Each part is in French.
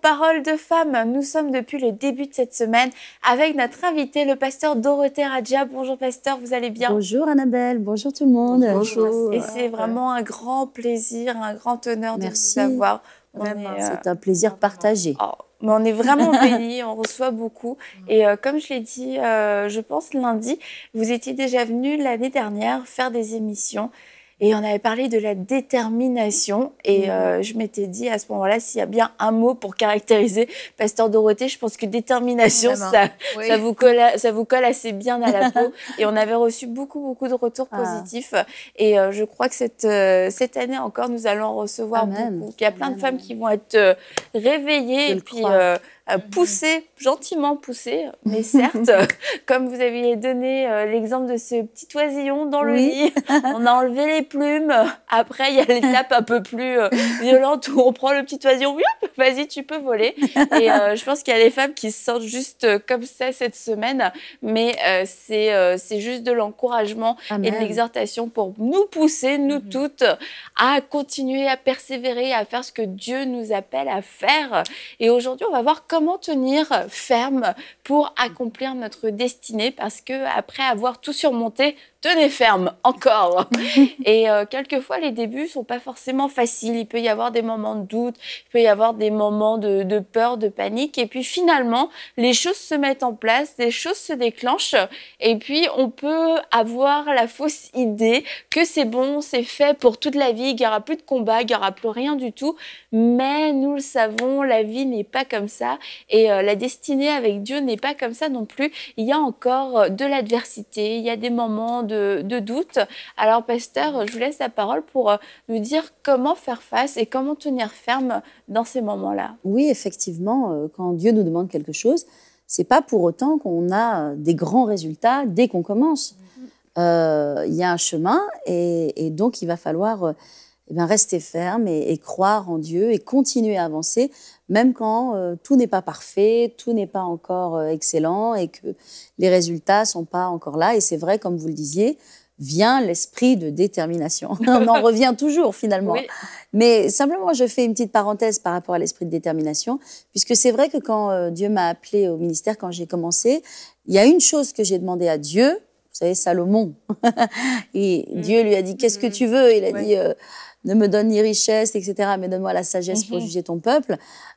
Parole de femmes. Nous sommes depuis le début de cette semaine avec notre invité, le pasteur Dorothée Radja. Bonjour pasteur, vous allez bien Bonjour Annabelle, bonjour tout le monde. Bonjour. Et c'est vraiment un grand plaisir, un grand honneur de vous avoir. C'est euh, un plaisir partagé. Oh, mais on est vraiment béni, on reçoit beaucoup. Et euh, comme je l'ai dit, euh, je pense lundi, vous étiez déjà venu l'année dernière faire des émissions. Et on avait parlé de la détermination. Et mm. euh, je m'étais dit à ce moment-là, s'il y a bien un mot pour caractériser Pasteur Dorothée, je pense que détermination, ça, ça, vous colle, ça vous colle assez bien à la peau. et on avait reçu beaucoup, beaucoup de retours ah. positifs. Et euh, je crois que cette, euh, cette année encore, nous allons recevoir beaucoup. Il y a plein de femmes qui vont être réveillées. et puis, euh, pousser, gentiment pousser, mais certes, comme vous aviez donné euh, l'exemple de ce petit oisillon dans le lit, on a enlevé les plumes. Après, il y a l'étape un peu plus euh, violente où on prend le petit oisillon, vas-y, tu peux voler. Et je pense qu'il y a les femmes qui se sentent juste comme ça cette semaine, mais c'est c'est juste de l'encouragement ah, et de l'exhortation pour nous pousser, nous mhm. toutes, à continuer à persévérer, à faire ce que Dieu nous appelle à faire. Et aujourd'hui, on va voir comment comment tenir ferme pour accomplir notre destinée Parce que après avoir tout surmonté, tenez ferme encore. et euh, quelquefois, les débuts sont pas forcément faciles. Il peut y avoir des moments de doute, il peut y avoir des moments de, peur, de panique. Et puis finalement, les choses se mettent en place, les choses se déclenchent. Et puis, on peut avoir la fausse idée que c'est bon, c'est fait pour toute la vie, il n'y aura plus de combat, il n'y aura plus rien du tout. Mais nous le savons, la vie n'est pas comme ça. Et euh, la destinée avec Dieu n'est pas comme ça non plus. Il y a encore euh, de l'adversité, il y a des moments de, doute. Alors, Pasteur, je vous laisse la parole pour euh, nous dire comment faire face et comment tenir ferme dans ces moments-là. Oui, effectivement, euh, quand Dieu nous demande quelque chose, c'est pas pour autant qu'on a euh, des grands résultats dès qu'on commence. Mm-hmm. Il y a un chemin et donc il va falloir eh ben, rester ferme et, croire en Dieu et continuer à avancer, même quand euh, tout n'est pas parfait, tout n'est pas encore euh, excellent et que les résultats sont pas encore là. Et c'est vrai, comme vous le disiez, vient l'esprit de détermination. On en revient toujours finalement. Mais simplement, je fais une petite parenthèse par rapport à l'esprit de détermination, puisque c'est vrai que quand euh, Dieu m'a appelé au ministère, quand j'ai commencé, il y a une chose que j'ai demandé à Dieu. Vous savez, Salomon. et mmh. Dieu lui a dit, qu'est-ce que mmh. tu veux Il a dit ne me donne ni richesse, etc., mais donne-moi la sagesse pour mhm. juger ton peuple.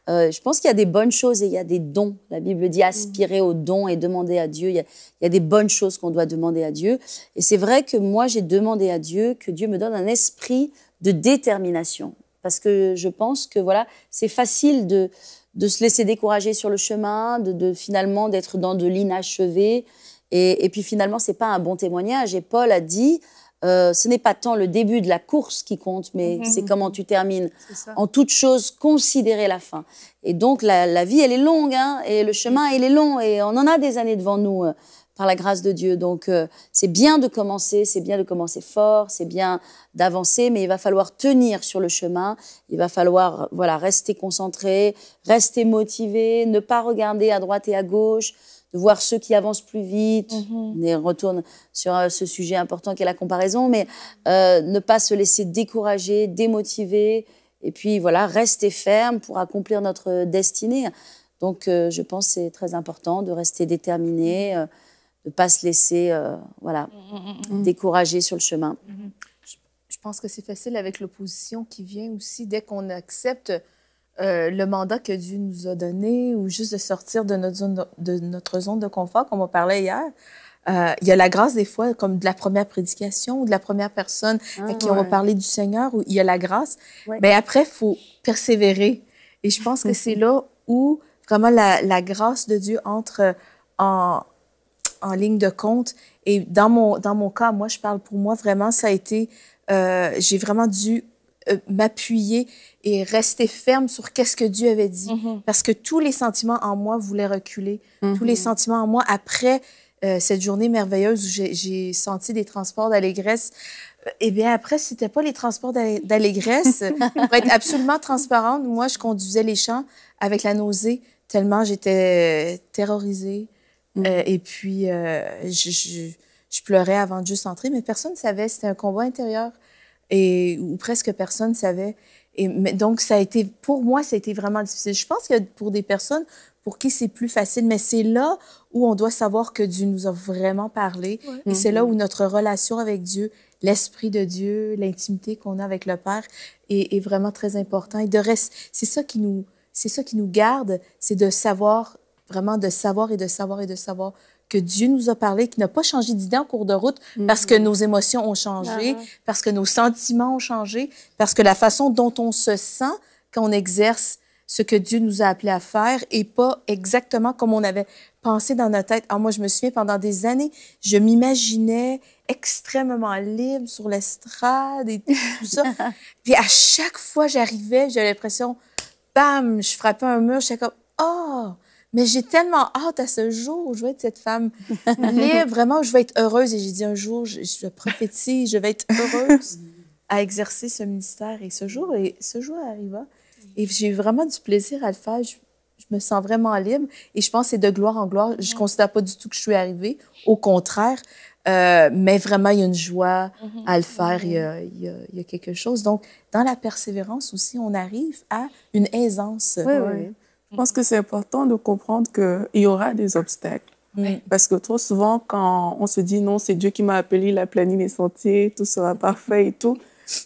Euh, je pense qu'il y a des bonnes choses et il y a des dons. La Bible dit mhm. aspirer aux dons et demander à Dieu. Il y a, des bonnes choses qu'on doit demander à Dieu. Et c'est vrai que moi, j'ai demandé à Dieu que Dieu me donne un esprit de détermination. Parce que je pense que voilà, c'est facile de, de se laisser décourager sur le chemin, de, finalement d'être dans de l'inachevé. Et, et, puis finalement, c'est pas un bon témoignage. Et Paul a dit, euh, ce n'est pas tant le début de la course qui compte, mais mhm. c'est comment tu termines. En toute chose, considérer la fin. Et donc la, vie, elle est longue, hein, et le chemin, il est long, et on en a des années devant nous. Euh, par la grâce de Dieu. Donc euh, c'est bien de commencer, c'est bien de commencer fort, c'est bien d'avancer, mais il va falloir tenir sur le chemin, il va falloir voilà rester concentré, rester motivé, ne pas regarder à droite et à gauche, de voir ceux qui avancent plus vite. On mhm. retourne sur euh, ce sujet important qui est la comparaison, mais euh, ne pas se laisser décourager, démotiver, et puis voilà, rester ferme pour accomplir notre destinée. Donc, euh, je pense que c'est très important de rester déterminé, de ne pas se laisser voilà, mhm, mhm, décourager sur le chemin. Je pense que c'est facile avec l'opposition qui vient aussi dès qu'on accepte euh, le mandat que Dieu nous a donné ou juste de sortir de notre zone de, notre zone de confort, comme on parlait hier. Euh, il y a la grâce des fois, comme de la première prédication ou de la première personne avec ah, qui on va parler du Seigneur, où il y a la grâce. Mais après, après, faut persévérer. Et je pense que c'est là où vraiment la, la, grâce de Dieu entre en, en, ligne de compte. Et dans mon, dans mon cas, moi, je parle pour moi, vraiment, ça a été, euh, j'ai vraiment dû euh, m'appuyer et rester ferme sur qu'est-ce que Dieu avait dit. Mm-hmm. Parce que tous les sentiments en moi voulaient reculer. Mm-hmm. Tous les sentiments en moi, après euh, cette journée merveilleuse où j'ai senti des transports d'allégresse, euh, eh bien, après, c'était pas les transports d'allégresse. Pour être absolument transparente, moi, je conduisais les champs avec la nausée, tellement j'étais terrorisée. Mm. et puis, je, je, je, pleurais avant de juste entrer, mais personne ne savait. C'était un combat intérieur et où presque personne savait. Et donc, ça a été, pour moi, ça a été vraiment difficile. Je pense que pour des personnes pour qui c'est plus facile, mais c'est là où on doit savoir que Dieu nous a vraiment parlé. Et c'est là mm-hmm. où notre relation avec Dieu, l'Esprit de Dieu, l'intimité qu'on a avec le Père est, vraiment très important. Et de reste, c'est ça qui nous, c'est ça qui nous garde, c'est de savoir, vraiment de savoir et de savoir et de savoir que Dieu nous a parlé, qui n'a pas changé d'idée en cours de route mm-hmm. parce que nos émotions ont changé, ah, parce que nos sentiments ont changé, parce que la façon dont on se sent quand on exerce ce que Dieu nous a appelé à faire et pas exactement comme on avait pensé dans notre tête. Alors moi, je me souviens, pendant des années, je m'imaginais extrêmement libre sur l'estrade et tout ça. Puis à chaque fois j'arrivais, j'avais l'impression, bam, je frappais un mur, j'étais comme, oh, mais j'ai tellement hâte à ce jour où je vais être cette femme libre, vraiment, je vais être heureuse. Et j'ai dit un jour, je, je prophétise, je vais être heureuse à exercer ce ministère. Et ce jour, et ce jour arriva. Et j'ai eu vraiment du plaisir à le faire. Je, me sens vraiment libre. Et je pense que c'est de gloire en gloire. Je ne considère pas du tout que je suis arrivée. Au contraire. Euh, mais vraiment, il y a une joie mhm. à le faire. Mhm. Il y, a, quelque chose. Donc, dans la persévérance aussi, on arrive à une aisance. Je pense que c'est important de comprendre qu'il y aura des obstacles. Parce que trop souvent, quand on se dit non, c'est Dieu qui m'a appelé, il a plané les sentiers, tout sera parfait et tout,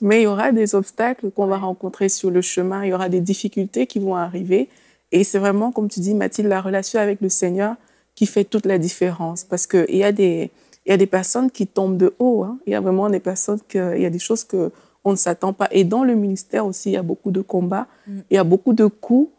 mais il y aura des obstacles qu'on va rencontrer sur le chemin, il y aura des difficultés qui vont arriver. Et c'est vraiment, comme tu dis, Mathilde, la relation avec le Seigneur qui fait toute la différence. Parce qu'il y, a des, y a des personnes qui tombent de haut. Hein. Il y a vraiment des personnes, il y a des choses qu'on ne s'attend pas. Et dans le ministère aussi, il y a beaucoup de combats, mm. il y a beaucoup de coups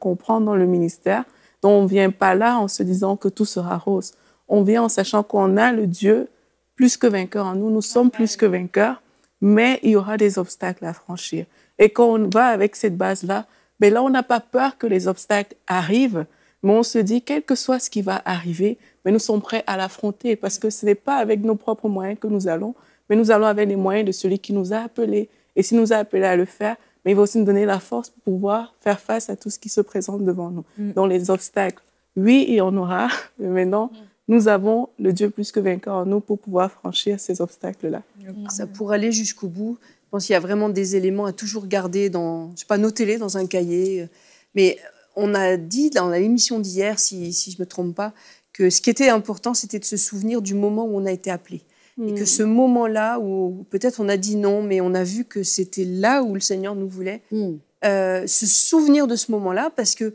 qu'on prend dans le ministère. Donc, on vient pas là en se disant que tout sera rose. On vient en sachant qu'on a le Dieu plus que vainqueur en nous. Nous sommes plus que vainqueurs, mais il y aura des obstacles à franchir. Et quand on va avec cette base-là, mais ben là, on n'a pas peur que les obstacles arrivent, mais on se dit, quel que soit ce qui va arriver, mais nous sommes prêts à l'affronter parce que ce n'est pas avec nos propres moyens que nous allons, mais nous allons avec les moyens de celui qui nous a appelés. Et s'il nous a appelés à le faire, mais il va aussi nous donner la force pour pouvoir faire face à tout ce qui se présente devant nous, mm. dans les obstacles. Oui, il y en aura, mais maintenant, mm. nous avons le Dieu plus que vainqueur en nous pour pouvoir franchir ces obstacles-là. Mm. Ah, ça, pour aller jusqu'au bout, je pense qu'il y a vraiment des éléments à toujours garder dans, je sais pas, noter-les dans un cahier. Mais on a dit dans l'émission d'hier, si, si je ne me trompe pas, que ce qui était important, c'était de se souvenir du moment où on a été appelé. Et que hmm. ce moment-là où peut-être on a dit non, mais on a vu que c'était là où le Seigneur nous voulait, se hmm. euh, souvenir de ce moment-là, parce que euh,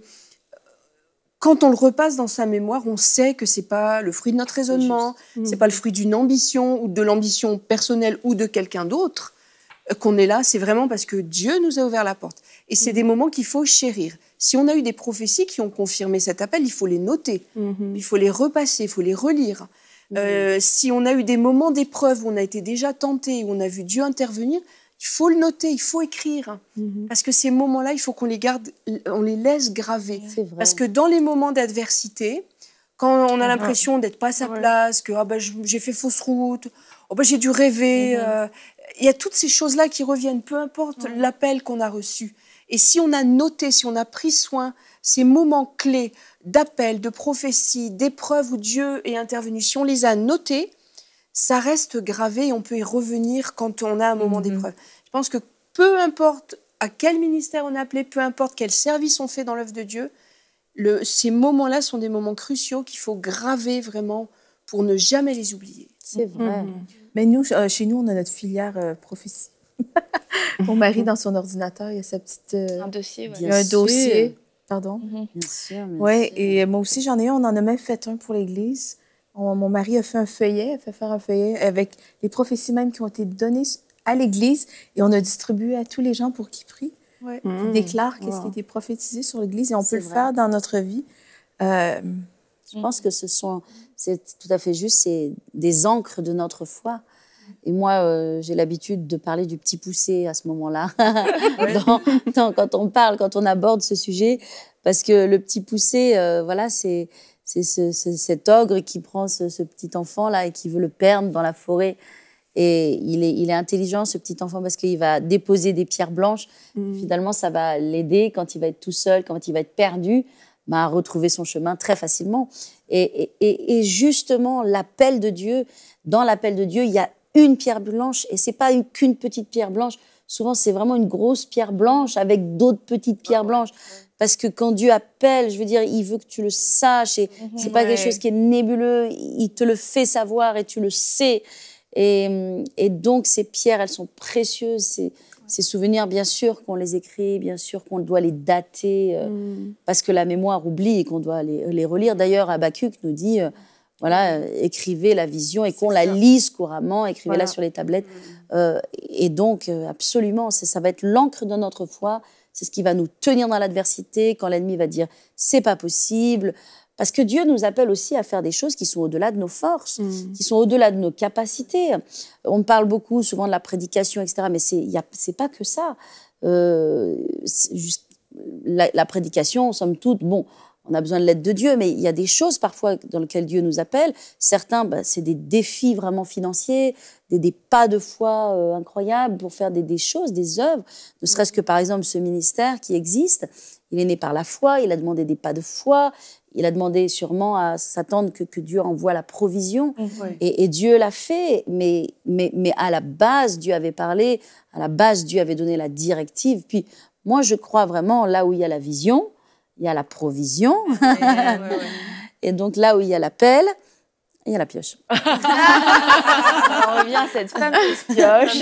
quand on le repasse dans sa mémoire, on sait que c'est pas le fruit de notre raisonnement, hmm. ce n'est pas le fruit d'une ambition ou de l'ambition personnelle ou de quelqu'un d'autre euh, qu'on est là, c'est vraiment parce que Dieu nous a ouvert la porte. Et c'est des moments qu'il faut chérir. Si on a eu des prophéties qui ont confirmé cet appel, il faut les noter, il faut les repasser, il faut les relire. Euh, si on a eu des moments d'épreuve où on a été déjà tenté, où on a vu Dieu intervenir, il faut le noter, il faut écrire. Mhm. Parce que ces moments-là, il faut qu'on les garde, on les laisse graver. Parce que dans les moments d'adversité, quand on a l'impression d'être pas à sa place, que ah bah, j'ai fait fausse route, oh ben j'ai dû rêver, mhm. euh, il y a toutes ces choses-là qui reviennent, peu importe l'appel qu'on a reçu. Et si on a noté, si on a pris soin ces moments clés d'appel, de prophétie, d'épreuve où Dieu est intervenu, si on les a notés, ça reste gravé et on peut y revenir quand on a un moment mhm. d'épreuve. Je pense que peu importe à quel ministère on appelait, appelé, peu importe quel service on fait dans l'œuvre de Dieu, le, ces moments-là sont des moments cruciaux qu'il faut graver vraiment pour ne jamais les oublier. C'est mhm. vrai. Mais nous, euh, chez nous, on a notre filière euh, prophétie. Mon mari, dans son ordinateur, il y a sa petite. Euh, un dossier, un dossier. Pardon? Mm-hmm. Oui, et moi aussi, j'en ai un. On en a même fait un pour l'Église. Mon mari a fait un feuillet, a fait faire un feuillet avec les prophéties même qui ont été données à l'Église et on a distribué à tous les gens pour qu'ils prient, ouais. Mm. déclarent qu'est-ce qui a été prophétisé sur l'Église et on peut le faire dans notre vie. Euh, je pense mm. que ce sont, c'est tout à fait juste, c'est des encres de notre foi. Et moi, euh, j'ai l'habitude de parler du petit poussé à ce moment-là, quand on parle, quand on aborde ce sujet, parce que le petit poussé, euh, voilà, c'est c'est cet ogre qui prend ce, petit enfant là et qui veut le perdre dans la forêt. Et il est, il est intelligent ce petit enfant parce qu'il va déposer des pierres blanches. Mm. Finalement, ça va l'aider quand il va être tout seul, quand il va être perdu, bah, à retrouver son chemin très facilement. Et, et justement, l'appel de Dieu, dans l'appel de Dieu, il y a une pierre blanche et c'est pas qu'une petite pierre blanche. Souvent, c'est vraiment une grosse pierre blanche avec d'autres petites pierres ah blanches. Parce que quand Dieu appelle, je veux dire, il veut que tu le saches et mhm. c'est pas quelque chose qui est nébuleux. Il te le fait savoir et tu le sais. Et, donc, ces pierres, elles sont précieuses. ces souvenirs, bien sûr qu'on les écrit, bien sûr qu'on doit les dater, euh, mm. parce que la mémoire oublie et qu'on doit les, relire. D'ailleurs, Abacuc nous dit euh, voilà, euh, écrivez la vision et qu'on la lise couramment, écrivez-la sur les tablettes. Mm, mm, mm. Euh, et donc, euh, absolument, ça va être l'encre de notre foi. C'est ce qui va nous tenir dans l'adversité quand l'ennemi va dire c'est pas possible. Parce que Dieu nous appelle aussi à faire des choses qui sont au-delà de nos forces, qui sont au-delà de nos capacités. On parle beaucoup souvent de la prédication, etc. Mais c'est pas que ça. Euh, la, la, prédication, somme toute, bon, on a besoin de l'aide de Dieu, mais il y a des choses parfois dans lesquelles Dieu nous appelle. Certains, bah, c'est des défis vraiment financiers, des, pas de foi euh, incroyables pour faire des, choses, des œuvres. Ne serait-ce que par exemple ce ministère qui existe, il est né par la foi, il a demandé des pas de foi, il a demandé sûrement à s'attendre que, que, Dieu envoie la provision. Mm, et, Dieu l'a fait, mais à la base, Dieu avait parlé, à la base, Dieu avait donné la directive. Puis moi, je crois vraiment là où il y a la vision il y a la provision. Et donc là où il y a la pelle, il y a la pioche. on revient à cette fameuse pioche.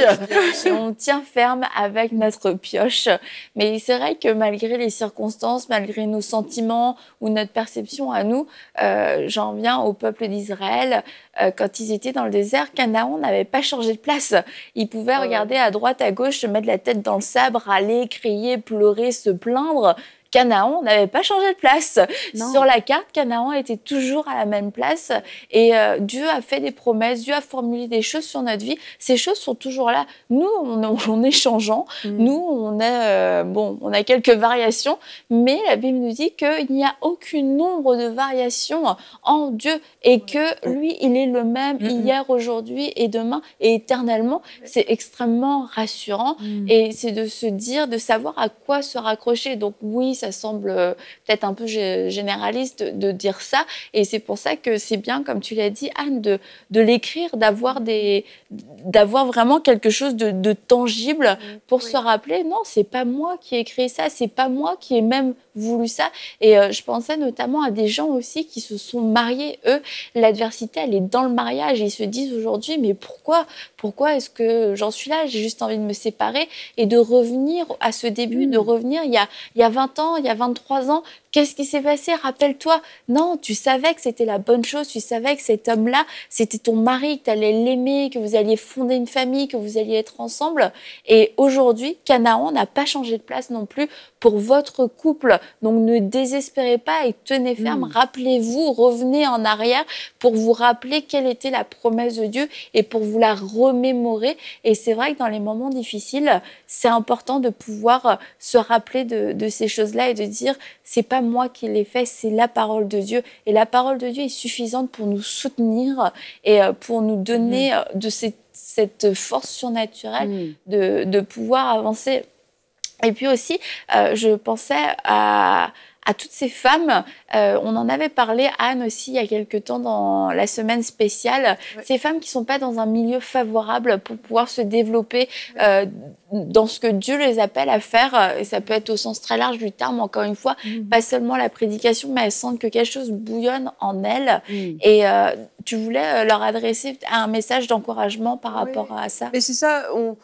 on tient ferme avec notre pioche. Mais c'est vrai que malgré les circonstances, malgré nos sentiments ou notre perception à nous, euh, j'en viens au peuple d'Israël. Euh, quand ils étaient dans le désert, Canaan n'avait pas changé de place. Il pouvait regarder à droite, à gauche, se mettre la tête dans le sabre, aller crier, pleurer, se plaindre. Canaan n'avait pas changé de place. Sur la carte, Canaan était toujours à la même place. Et euh, Dieu a fait des promesses, Dieu a formulé des choses sur notre vie. Ces choses sont toujours là. Nous, on, est changeant. Mm. Nous, on a, euh, bon, on a quelques variations. Mais la Bible nous dit qu'il n'y a aucun nombre de variations en Dieu et que mm. lui, il est le même mm, hier, aujourd'hui et demain et éternellement. C'est extrêmement rassurant. Et c'est de se dire, de savoir à quoi se raccrocher. Donc oui, ça semble euh, peut-être un peu généraliste de, dire ça. Et c'est pour ça que c'est bien, comme tu l'as dit, Anne, de, l'écrire, d'avoir des, d'avoir vraiment quelque chose de, tangible mm, pour se rappeler. Non, c'est pas moi qui ai écrit ça, c'est pas moi qui ai même voulu ça. Et euh, je pensais notamment à des gens aussi qui se sont mariés. Eux, l'adversité, elle est dans le mariage. ils se disent aujourd'hui, mais pourquoi, pourquoi est-ce que j'en suis là J'ai juste envie de me séparer et de revenir à ce début, de mm. revenir il y a, il y a 20 ans il y a 23 ans, Qu'est-ce qui s'est passé Rappelle-toi. Non, tu savais que c'était la bonne chose. Tu savais que cet homme-là, c'était ton mari, que tu allais l'aimer, que vous alliez fonder une famille, que vous alliez être ensemble. Et aujourd'hui, Canaan n'a pas changé de place non plus pour votre couple. Donc ne désespérez pas et tenez ferme. Hmm. Rappelez-vous, revenez en arrière pour vous rappeler quelle était la promesse de Dieu et pour vous la remémorer. Et c'est vrai que dans les moments difficiles, c'est important de pouvoir euh, se rappeler de, de ces choses-là et de dire, c'est pas moi qui l'ai fait, c'est la parole de Dieu. Et la parole de Dieu est suffisante pour nous soutenir et euh, pour nous donner mm. euh, de cette, force surnaturelle mm. de, pouvoir avancer. Et puis aussi, euh, je pensais à, à toutes ces femmes. Euh, on en avait parlé, Anne aussi, il y a quelque temps dans la semaine spéciale. Ces femmes qui ne sont pas dans un milieu favorable pour pouvoir se développer euh, dans ce que Dieu les appelle à faire. Euh, et ça peut être au sens très large du terme, encore une fois, mhm. pas seulement la prédication, mais elles sentent que quelque chose bouillonne en elles. Et tu voulais leur adresser un message d'encouragement par rapport à ça. Mais c'est ça, on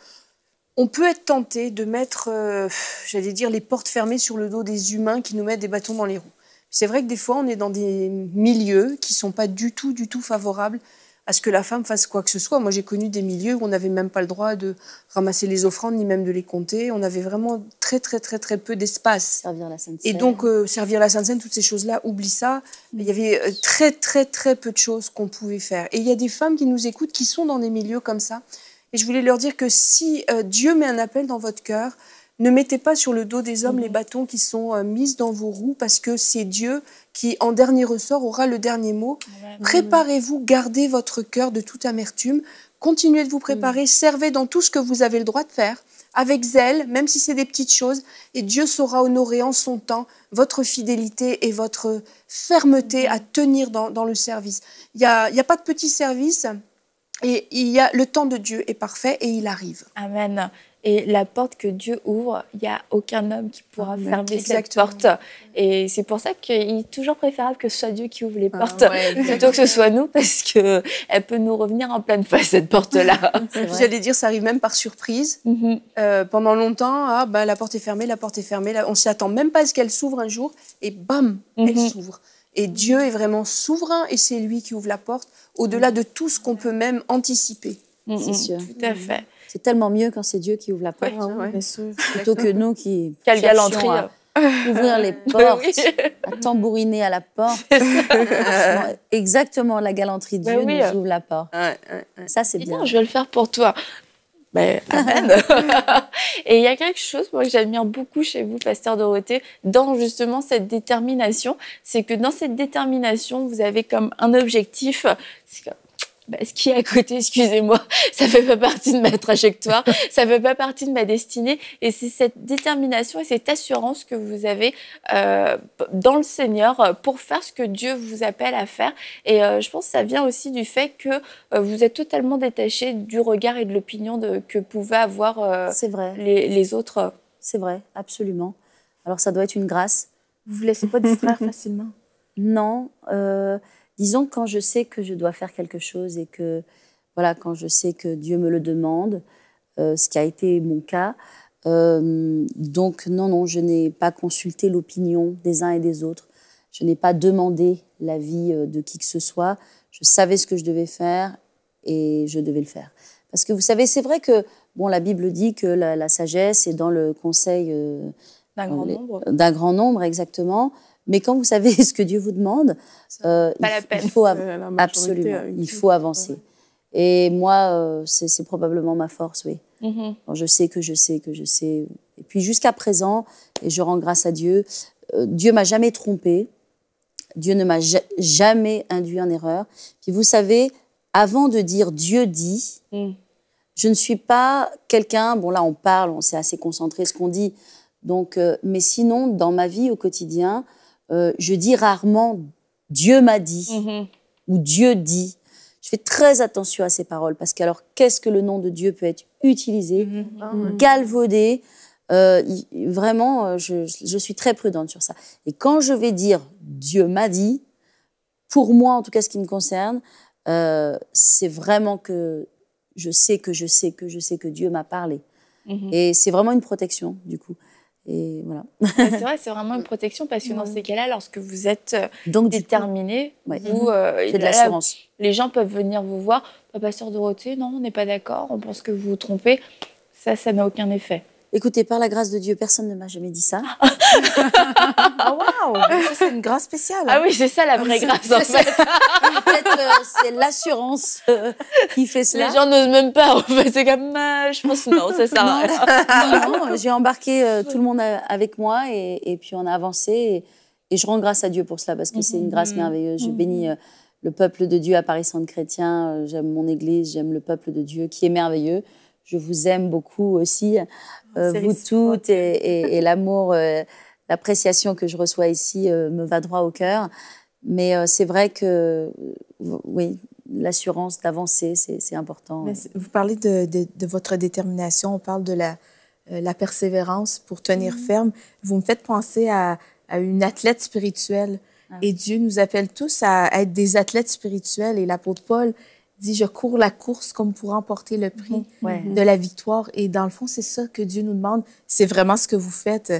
on peut être tenté de mettre, euh, j'allais dire, les portes fermées sur le dos des humains qui nous mettent des bâtons dans les roues. C'est vrai que des fois, on est dans des milieux qui ne sont pas du tout, du tout favorables à ce que la femme fasse quoi que ce soit. Moi, j'ai connu des milieux où on n'avait même pas le droit de ramasser les offrandes, ni même de les compter. On avait vraiment très, très, très, très peu d'espace. Servir la sainte Et donc, euh, servir la Sainte-Seine, toutes ces choses-là, oublie ça. Mais il y avait euh, très, très, très peu de choses qu'on pouvait faire. Et il y a des femmes qui nous écoutent, qui sont dans des milieux comme ça, et je voulais leur dire que si euh, Dieu met un appel dans votre cœur, ne mettez pas sur le dos des hommes mm. les bâtons qui sont euh, mis dans vos roues, parce que c'est Dieu qui, en dernier ressort, aura le dernier mot. Préparez-vous, gardez votre cœur de toute amertume, continuez de vous mm. préparer, servez dans tout ce que vous avez le droit de faire, avec zèle, même si c'est des petites choses, et Dieu saura honorer en son temps votre fidélité et votre fermeté mm. à tenir dans, le service. Il n'y a, y a pas de petit service. Et il y a, le temps de Dieu est parfait et il arrive. Amen. Et la porte que Dieu ouvre, il n'y a aucun homme qui pourra fermer cette porte. Et c'est pour ça qu'il est toujours préférable que ce soit Dieu qui ouvre les ah portes plutôt que ce soit nous, parce qu'elle peut nous revenir en pleine face, cette porte-là. J'allais dire, ça arrive même par surprise. Mhm. Euh, pendant longtemps, ah, bah, la porte est fermée, la porte est fermée. on ne s'y attend même pas à ce qu'elle s'ouvre un jour, et bam, elle mhm. s'ouvre. Et Dieu est vraiment souverain et c'est lui qui ouvre la porte au-delà de tout ce qu'on peut même anticiper. c'est sûr. Tout à fait. C'est tellement mieux quand c'est Dieu qui ouvre la porte, hein. plutôt que nous qui Quelle galanterie hein. ouvrir les portes, à tambouriner à la porte. Exactement, la galanterie de bah Dieu nous ouvre la porte. ça, c'est bien. Je vais le faire pour toi. Ben, et il y a quelque chose moi, que j'admire beaucoup chez vous, Pasteur Dorothée, dans justement cette détermination. C'est que dans cette détermination, vous avez comme un objectif, bah, ce qui est à côté, excusez-moi, ça fait pas partie de ma trajectoire, ça fait pas partie de ma destinée. Et c'est cette détermination et cette assurance que vous avez euh, dans le Seigneur euh, pour faire ce que Dieu vous appelle à faire. Et euh, je pense que ça vient aussi du fait que vous êtes totalement détaché du regard et de l'opinion que pouvaient avoir Les, autres. C'est vrai, absolument. Alors ça doit être une grâce. Vous vous laissez pas distraire facilement Non. Euh, Disons quand je sais que je dois faire quelque chose et que, voilà, quand je sais que Dieu me le demande, euh, ce qui a été mon cas. Euh, donc non, non, je n'ai pas consulté l'opinion des uns et des autres. Je n'ai pas demandé l'avis euh, de qui que ce soit. Je savais ce que je devais faire et je devais le faire. Parce que vous savez, c'est vrai que bon, la Bible dit que la, sagesse est dans le conseil d'un grand nombre. D'un grand nombre, exactement. Mais quand vous savez ce que Dieu vous demande, euh, il, faut absolument, euh, il faut avancer. Et moi, euh, c'est probablement ma force, oui. Mm-hmm. je sais que je sais que je sais. Et puis jusqu'à présent, et je rends grâce à Dieu, Dieu Dieu m'a jamais trompé. Dieu ne m'a jamais induit en erreur. Puis vous savez, avant de dire Dieu dit, mm. je ne suis pas quelqu'un. Bon là, on parle, on s'est assez concentré ce qu'on dit. Donc, mais sinon, dans ma vie au quotidien, euh, je dis rarement Dieu m'a dit mhm. ou Dieu dit. Je fais très attention à ces paroles parce qu'alors, qu'est-ce que le nom de Dieu peut être utilisé, mhm. Mhm. Ah, galvaudé. Euh, vraiment, euh, je, suis très prudente sur ça. Et quand je vais dire Dieu m'a dit, pour moi en tout cas ce qui me concerne, c'est vraiment que je sais que je sais que je sais que Dieu m'a parlé. Et c'est vraiment une protection du coup. Et voilà. c'est vrai, c'est vraiment une protection parce que dans ces cas-là, lorsque vous êtes euh, Donc, déterminé, vous, mhm. euh, c'est de l'assurance. Les gens peuvent venir vous voir. Papa, sœur Dorothée, non, on n'est pas d'accord, on pense que vous vous trompez. Ça, ça n'a aucun effet. Écoutez, par la grâce de Dieu, personne ne m'a jamais dit ça. ah waouh C'est une grâce spéciale. Hein. Ah oui, c'est ça la vraie grâce en fait. Peut-être c'est l'assurance euh, qui fait cela. Les gens n'osent même pas. En fait, c'est comme euh, je pense non, c'est ça. Non, non, j'ai embarqué euh, tout le monde avec moi et, puis on a avancé et, je rends grâce à Dieu pour cela parce que c'est une mhm. grâce merveilleuse. Je mhm. bénis le peuple de Dieu à Paris Chrétien. J'aime mon Église, j'aime le peuple de Dieu qui est merveilleux je vous aime beaucoup aussi, euh, vous toutes, et, l'amour, euh, l'appréciation que je reçois ici euh, me va droit au cœur. Mais c'est vrai que, oui, l'assurance d'avancer, c'est important. vous parlez de, votre détermination, on parle de la, la persévérance pour tenir mhm. ferme. Vous me faites penser à, une athlète spirituelle. Ah. Et Dieu nous appelle tous à, être des athlètes spirituels. Et l'apôtre Paul, dit, je cours la course comme pour remporter le prix mhm. de la victoire. Et dans le fond, c'est ça que Dieu nous demande. C'est vraiment ce que vous faites.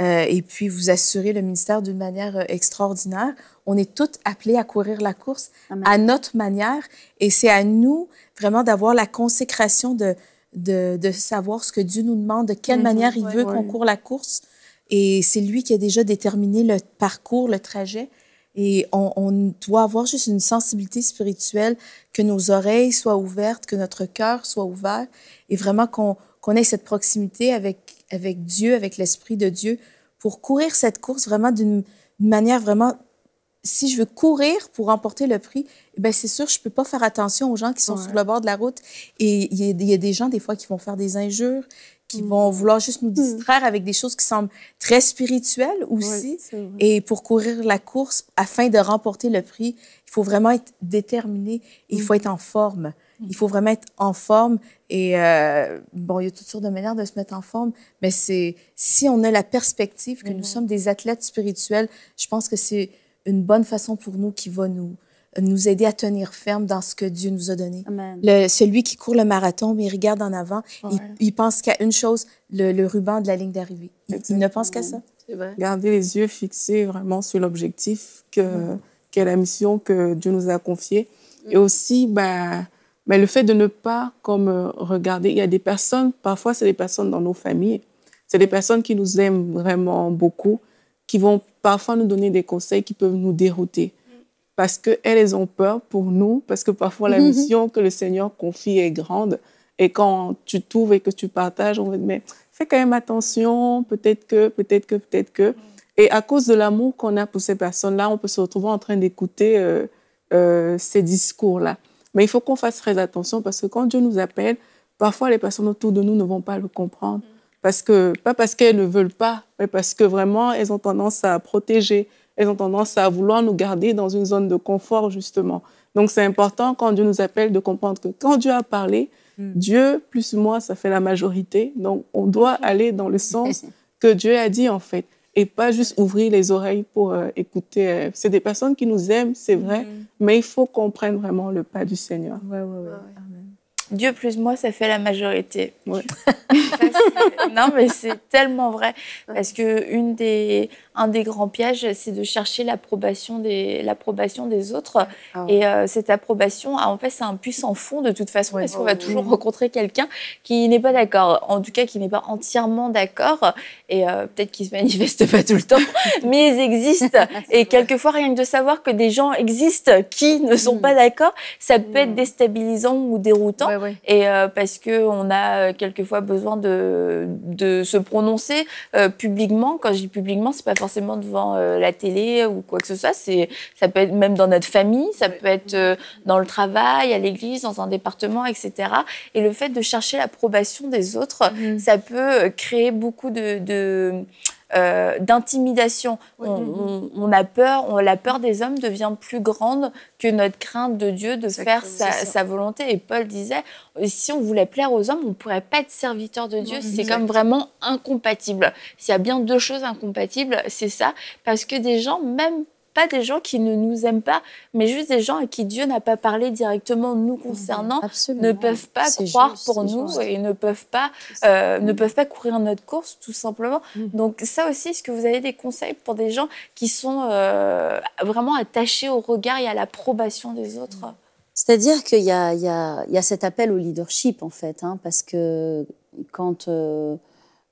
Euh, et puis, vous assurez le ministère d'une manière euh, extraordinaire. On est toutes appelées à courir la course à notre manière. Et c'est à nous vraiment d'avoir la consécration de, de, de, savoir ce que Dieu nous demande, de quelle mhm. manière il veut qu'on court la course. Et c'est lui qui a déjà déterminé le parcours, le trajet. Et on, doit avoir juste une sensibilité spirituelle, que nos oreilles soient ouvertes, que notre cœur soit ouvert, et vraiment qu'on ait cette proximité avec, avec Dieu, avec l'Esprit de Dieu, pour courir cette course vraiment d'une manière vraiment si je veux courir pour remporter le prix, eh ben c'est sûr, je peux pas faire attention aux gens qui sont sur le bord de la route. Et il y, a des gens, des fois, qui vont faire des injures, qui mm. vont vouloir juste nous mm. distraire avec des choses qui semblent très spirituelles aussi. et pour courir la course, afin de remporter le prix, il faut vraiment être déterminé, il mm. faut être en forme. Il faut vraiment être en forme. Et euh, bon, il y a toutes sortes de manières de se mettre en forme, mais c'est si on a la perspective que nous sommes des athlètes spirituels, je pense que c'est une bonne façon pour nous qui va nous, euh, nous aider à tenir ferme dans ce que Dieu nous a donné. celui qui court le marathon, mais il regarde en avant, il, pense qu'à une chose, le, ruban de la ligne d'arrivée. Il, ne pense qu'à ça. Garder les yeux fixés vraiment sur l'objectif, que, la mission que Dieu nous a confiée. Et aussi, bah, bah, le fait de ne pas comme euh, regarder. Il y a des personnes, parfois c'est des personnes dans nos familles, c'est des personnes qui nous aiment vraiment beaucoup, qui vont parfois nous donner des conseils qui peuvent nous dérouter parce qu'elles ont peur pour nous, parce que parfois la mhm. mission que le Seigneur confie est grande. Et quand tu trouves et que tu partages, on va dire, mais fais quand même attention, peut-être que, peut-être que, peut-être que. Et à cause de l'amour qu'on a pour ces personnes-là, on peut se retrouver en train d'écouter euh, euh, ces discours-là. Mais il faut qu'on fasse très attention parce que quand Dieu nous appelle, parfois les personnes autour de nous ne vont pas le comprendre. Parce que, pas parce qu'elles ne veulent pas, mais parce que vraiment, elles ont tendance à protéger, elles ont tendance à vouloir nous garder dans une zone de confort, justement. Donc, c'est important quand Dieu nous appelle de comprendre que quand Dieu a parlé, mm. Dieu plus moi, ça fait la majorité. Donc, on doit aller dans le sens que Dieu a dit, en fait et pas juste ouvrir les oreilles pour euh, écouter. Euh, c'est des personnes qui nous aiment, c'est vrai, mm. mais il faut qu'on prenne vraiment le pas du Seigneur. ouais, ouais. Dieu plus moi, ça fait la majorité. non, mais c'est tellement vrai. Parce que une des, un des grands pièges, c'est de chercher l'approbation des, des autres. Ah et euh, cette approbation, ah, en fait, c'est un puissant fond de toute façon, parce qu'on va toujours rencontrer quelqu'un qui n'est pas d'accord, en tout cas qui n'est pas entièrement d'accord, et euh, peut-être qui se manifeste pas tout le temps, mais ils existent. Ah, et quelquefois, rien que de savoir que des gens existent qui ne sont mm. pas d'accord, ça peut être mm. déstabilisant ou déroutant et euh, parce que on a euh, quelquefois besoin de, de se prononcer euh, publiquement. Quand je dis publiquement, c'est pas forcément devant la télé ou quoi que ce soit. C'est ça peut être même dans notre famille, ça peut être dans le travail, à l'église, dans un département, etc. Et le fait de chercher l'approbation des autres, mmh. ça peut créer beaucoup de, de euh, d'intimidation. Mm-hmm. on, a peur, on, la peur des hommes devient plus grande que notre crainte de Dieu de faire sa, sa, volonté. Et Paul disait, si on voulait plaire aux hommes, on ne pourrait pas être serviteur de Dieu. C'est comme vraiment incompatible. S'il y a bien deux choses incompatibles, c'est ça. Parce que des gens, même pas des gens qui ne nous aiment pas, mais juste des gens à qui Dieu n'a pas parlé directement nous mhm. concernant, ne peuvent pas croire pour nous et ne peuvent pas, euh, ne mhm. peuvent pas courir notre course, tout simplement. Mhm. Donc ça aussi, est-ce que vous avez des conseils pour des gens qui sont euh, vraiment attachés au regard et à l'approbation des autres C'est-à-dire qu'il y, y, y, a cet appel au leadership, en fait, hein, parce que quand, euh,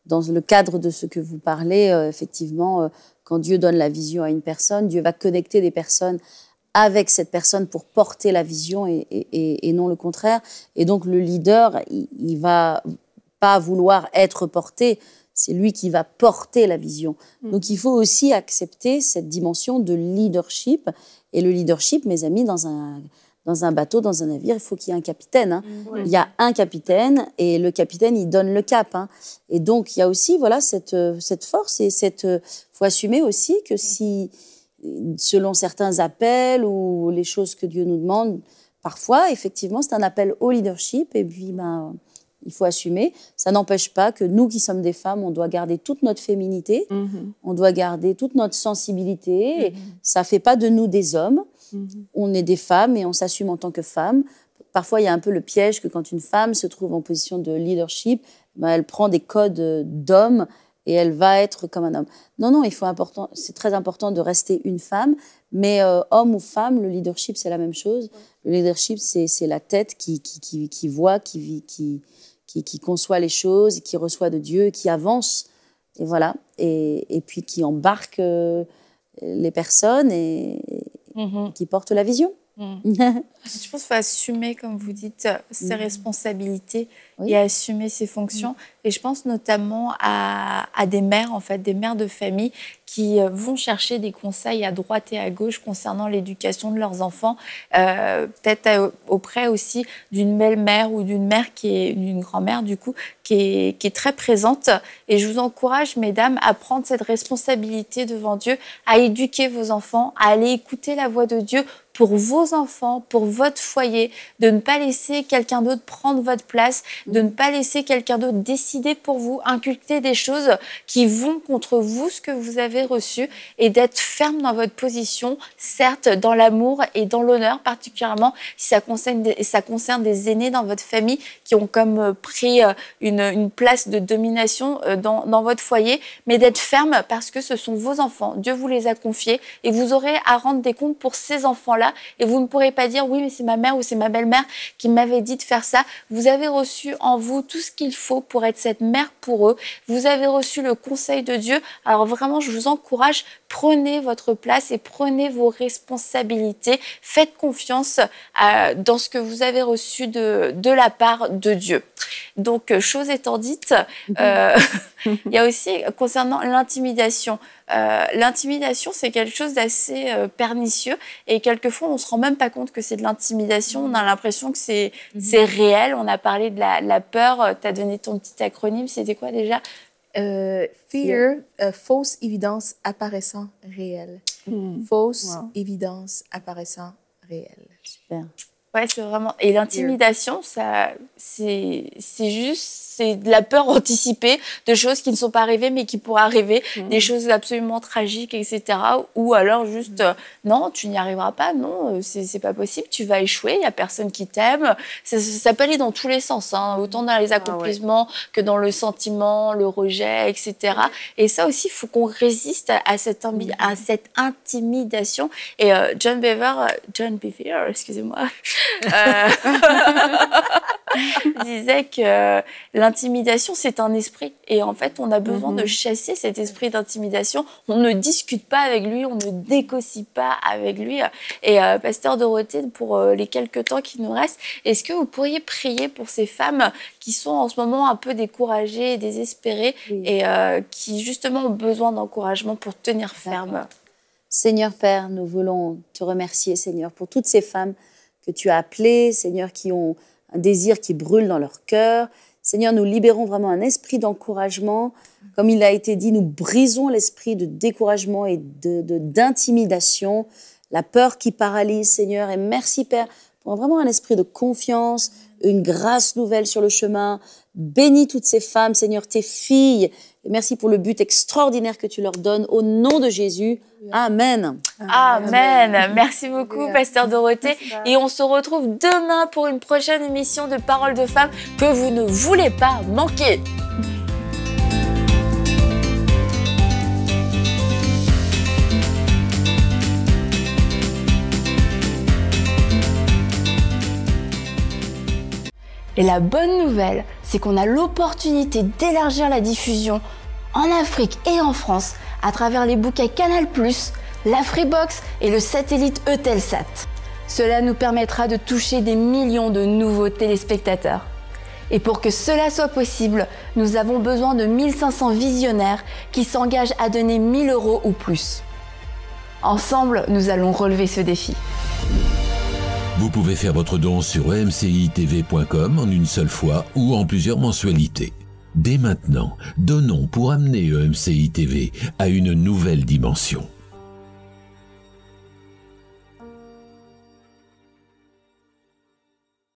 dans le cadre de ce que vous parlez, effectivement, quand Dieu donne la vision à une personne, Dieu va connecter des personnes avec cette personne pour porter la vision et, non le contraire. Et donc le leader, il, il va pas vouloir être porté, c'est lui qui va porter la vision. Mm. Donc il faut aussi accepter cette dimension de leadership. Et le leadership, mes amis, dans un, dans un bateau, dans un navire, il faut qu'il y ait un capitaine. Hein. Mm. Il y a un capitaine et le capitaine, il donne le cap. Hein. Et donc, il y a aussi voilà cette, euh, cette force et cette euh, faut assumer aussi que mm. si, selon certains appels ou les choses que Dieu nous demande, parfois, effectivement, c'est un appel au leadership et puis ben, il faut assumer. Ça n'empêche pas que nous qui sommes des femmes, on doit garder toute notre féminité, mm-hmm. on doit garder toute notre sensibilité. Mm-hmm. ça ne fait pas de nous des hommes. Mhm. On est des femmes et on s'assume en tant que femmes. Parfois, il y a un peu le piège que quand une femme se trouve en position de leadership, bah, elle prend des codes euh, d'homme et elle va être comme un homme. Non, non, il faut important, c'est très important de rester une femme, mais euh, homme ou femme, le leadership, c'est la même chose. Le leadership, c'est la tête qui, voit, qui qui, conçoit les choses, qui reçoit de Dieu, qui avance, et voilà, et, puis qui embarque euh, les personnes, et, qui porte la vision. Mm. je pense qu'il faut assumer, comme vous dites, ses mm. responsabilités et assumer ses fonctions. Mm. Et je pense notamment à, des mères, en fait, des mères de famille qui euh, vont chercher des conseils à droite et à gauche concernant l'éducation de leurs enfants, euh, peut-être euh, auprès aussi d'une belle-mère ou d'une mère qui est une grand-mère, du coup, qui qui est, très présente. Et je vous encourage, mesdames, à prendre cette responsabilité devant Dieu, à éduquer vos enfants, à aller écouter la voix de Dieu pour vos enfants, pour votre foyer, de ne pas laisser quelqu'un d'autre prendre votre place, de ne pas laisser quelqu'un d'autre décider pour vous, inculquer des choses qui vont contre vous, ce que vous avez reçu, et d'être ferme dans votre position, certes dans l'amour et dans l'honneur, particulièrement si ça concerne, des, ça concerne des aînés dans votre famille qui ont comme euh, pris euh, une, une place de domination euh, dans, dans votre foyer, mais d'être ferme parce que ce sont vos enfants, Dieu vous les a confiés, et vous aurez à rendre des comptes pour ces enfants-là et vous ne pourrez pas dire, oui, mais c'est ma mère ou c'est ma belle-mère qui m'avait dit de faire ça. Vous avez reçu en vous tout ce qu'il faut pour être cette mère pour eux. Vous avez reçu le conseil de Dieu. Alors vraiment, je vous encourage, prenez votre place et prenez vos responsabilités. Faites confiance euh, dans ce que vous avez reçu de, la part de Dieu. Donc, euh, chose étant dite, euh, il y a aussi concernant l'intimidation. Euh, l'intimidation, c'est quelque chose d'assez euh, pernicieux et quelquefois, on se rend même pas compte que c'est de l'intimidation. On a mm-hmm. l'impression que mm-hmm. c'est réel. On a parlé de la, peur. Euh, tu as donné ton petit acronyme. C'était quoi déjà Fear, mm. fausse évidence apparaissant réelle. Fausse évidence apparaissant réelle. Super. Ouais, c'est vraiment. Et l'intimidation, ça, c'est, c'est juste, c'est de la peur anticipée de choses qui ne sont pas arrivées, mais qui pourraient arriver, mhm. des choses absolument tragiques, etc. Ou alors juste, mhm. euh, non, tu n'y arriveras pas, non, euh, c'est, pas possible, tu vas échouer, il n'y a personne qui t'aime. Ça, peut aller dans tous les sens, hein, autant dans les ah accomplissements que dans le sentiment, le rejet, etc. Et ça aussi, il faut qu'on résiste à, cette, mhm. à cette intimidation. Et euh, John Beaver, John Beaver, excusez-moi. Euh, disait que l'intimidation, c'est un esprit. Et en fait, on a besoin de mhm. chasser cet esprit d'intimidation. On ne discute pas avec lui, on ne décocie pas avec lui. Et euh, Pasteur Dorothée, pour euh, les quelques temps qui nous restent, est-ce que vous pourriez prier pour ces femmes qui sont en ce moment un peu découragées et désespérées et qui justement ont besoin d'encouragement pour tenir ferme Seigneur Père, nous voulons te remercier, Seigneur, pour toutes ces femmes que tu as appelé Seigneur, qui ont un désir qui brûle dans leur cœur. Seigneur, nous libérons vraiment un esprit d'encouragement. Comme il a été dit, nous brisons l'esprit de découragement et d'intimidation, de, la peur qui paralyse, Seigneur. Et merci, Père, pour vraiment un esprit de confiance, une grâce nouvelle sur le chemin. Bénis toutes ces femmes, Seigneur, tes filles merci pour le but extraordinaire que tu leur donnes. Au nom de Jésus. Amen. Amen. Merci beaucoup, Pasteur Dorothée. Et on se retrouve demain pour une prochaine émission de Parole de Femmes que vous ne voulez pas manquer. Et la bonne nouvelle, c'est qu'on a l'opportunité d'élargir la diffusion en Afrique et en France à travers les bouquets Canal+, la Freebox et le satellite Eutelsat. Cela nous permettra de toucher des millions de nouveaux téléspectateurs. Et pour que cela soit possible, nous avons besoin de 1500 visionnaires qui s'engagent à donner 1000 euros ou plus. Ensemble, nous allons relever ce défi. Vous pouvez faire votre don sur emcitv.com en une seule fois ou en plusieurs mensualités. Dès maintenant, donnons pour amener EMCITV TV à une nouvelle dimension.